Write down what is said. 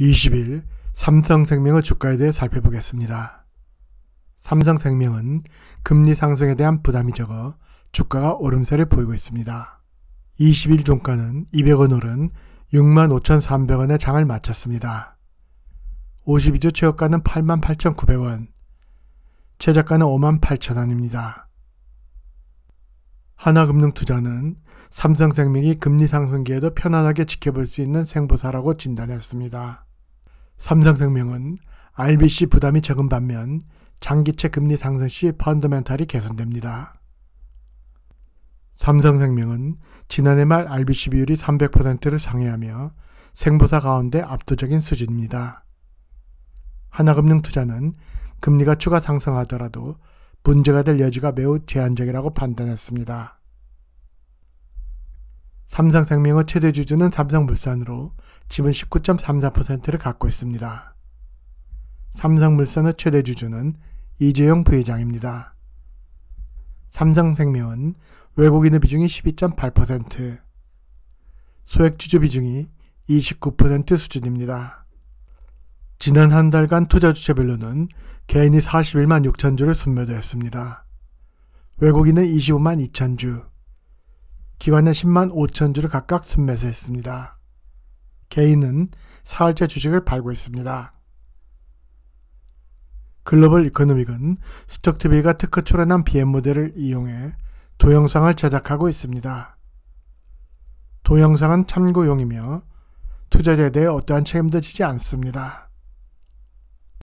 20일 삼성생명의 주가에 대해 살펴보겠습니다. 삼성생명은 금리 상승에 대한 부담이 적어 주가가 오름세를 보이고 있습니다. 20일 종가는 200원 오른 65,300원에 장을 마쳤습니다. 52주 최저가는 88,900원, 최저가는 58,000원입니다. 하나금융투자는 삼성생명이 금리 상승기에도 편안하게 지켜볼 수 있는 생보사라고 진단했습니다. 삼성생명은 RBC 부담이 적은 반면 장기채 금리 상승 시 펀더멘탈이 개선됩니다. 삼성생명은 지난해 말 RBC 비율이 300%를 상회하며 생보사 가운데 압도적인 수준입니다. 하나금융투자는 금리가 추가 상승하더라도 문제가 될 여지가 매우 제한적이라고 판단했습니다. 삼성생명의 최대 주주는 삼성물산으로 지분 19.34%를 갖고 있습니다. 삼성물산의 최대 주주는 이재용 부회장입니다. 삼성생명은 외국인의 비중이 12.8%, 소액주주 비중이 29% 수준입니다. 지난 한 달간 투자 주체별로는 개인이 41만 6천 주를 순매도했습니다. 외국인은 25만 2천 주, 기관에 10만 5천 주를 각각 순매수했습니다. 개인은 사흘째 주식을 팔고 있습니다. 글로벌 이코노믹은 스톡TV가 특허 출원한 BM 모델을 이용해 동영상을 제작하고 있습니다. 동영상은 참고용이며 투자자에 대해 어떠한 책임도 지지 않습니다.